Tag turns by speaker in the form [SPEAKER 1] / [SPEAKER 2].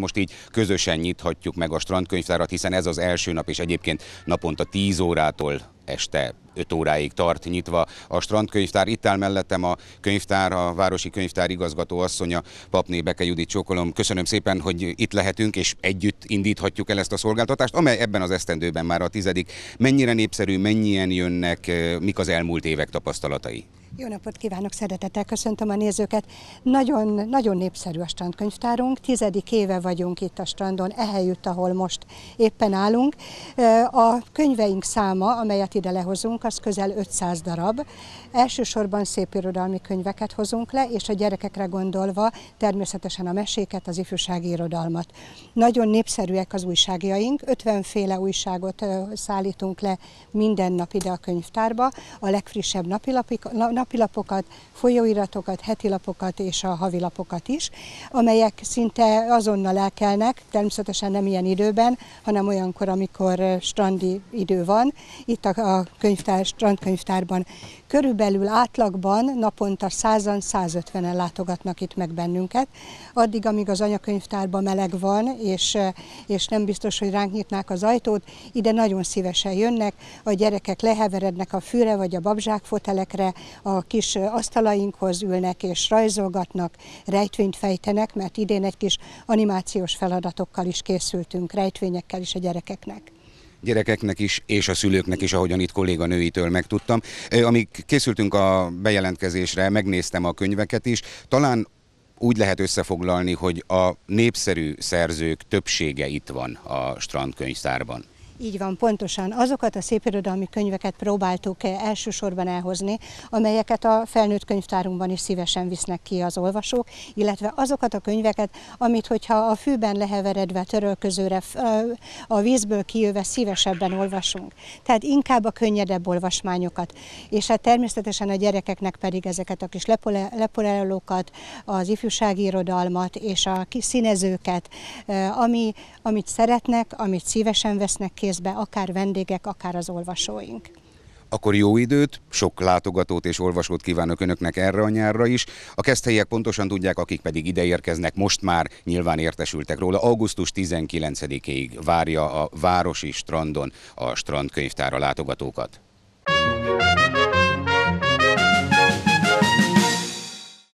[SPEAKER 1] most így közösen nyithatjuk meg a strandkönyvtárat, hiszen ez az első nap, és egyébként naponta 10 órától este 5 óráig tart nyitva a strandkönyvtár. Itt áll mellettem a könyvtár, a Városi Könyvtár igazgató asszonya, Papné Beke Judit Csókolom. Köszönöm szépen, hogy itt lehetünk, és együtt indíthatjuk el ezt a szolgáltatást, amely ebben az esztendőben már a tizedik. Mennyire népszerű, mennyien jönnek, mik az elmúlt évek tapasztalatai?
[SPEAKER 2] Jó napot kívánok, szeretettel köszöntöm a nézőket. Nagyon, nagyon népszerű a strandkönyvtárunk, tizedik éve vagyunk itt a strandon, ehelyütt, ahol most éppen állunk. A könyveink száma, amelyet ide lehozunk, az közel 500 darab. Elsősorban szép irodalmi könyveket hozunk le, és a gyerekekre gondolva természetesen a meséket, az ifjúsági irodalmat. Nagyon népszerűek az újságjaink, 50 féle újságot szállítunk le minden nap ide a könyvtárba, a legfrissebb napilapik, napilapokat, folyóiratokat, hetilapokat és a havilapokat is, amelyek szinte azonnal elkelnek, természetesen nem ilyen időben, hanem olyankor, amikor strandi idő van. Itt a könyvtár, strandkönyvtárban körülbelül átlagban naponta 100-150-en látogatnak itt meg bennünket. Addig, amíg az anyakönyvtárban meleg van, és, és nem biztos, hogy ránk nyitnák az ajtót, ide nagyon szívesen jönnek, a gyerekek leheverednek a fűre vagy a babzsák fotelekre, a kis asztalainkhoz ülnek és rajzolgatnak, rejtvényt fejtenek, mert idén egy kis animációs feladatokkal is készültünk, rejtvényekkel is a gyerekeknek
[SPEAKER 1] gyerekeknek is, és a szülőknek is, ahogyan itt nőitől megtudtam. Amíg készültünk a bejelentkezésre, megnéztem a könyveket is. Talán úgy lehet összefoglalni, hogy a népszerű szerzők többsége itt van a strandkönyvtárban.
[SPEAKER 2] Így van, pontosan. Azokat a szépirodalmi könyveket próbáltuk eh, elsősorban elhozni, amelyeket a felnőtt könyvtárunkban is szívesen visznek ki az olvasók, illetve azokat a könyveket, amit hogyha a fűben leheveredve, törölközőre, a vízből kijöve szívesebben olvasunk. Tehát inkább a könnyedebb olvasmányokat. És hát természetesen a gyerekeknek pedig ezeket a kis leporelókat, az ifjúsági irodalmat és a kis színezőket, eh, ami, amit szeretnek, amit szívesen vesznek ki kézbe, akár vendégek, akár az olvasóink.
[SPEAKER 1] Akkor jó időt, sok látogatót és olvasót kívánok Önöknek erre a nyárra is. A keszthelyek pontosan tudják, akik pedig ide érkeznek, most már nyilván értesültek róla. Augusztus 19-ig várja a Városi Strandon a strandkönyvtár a látogatókat. Música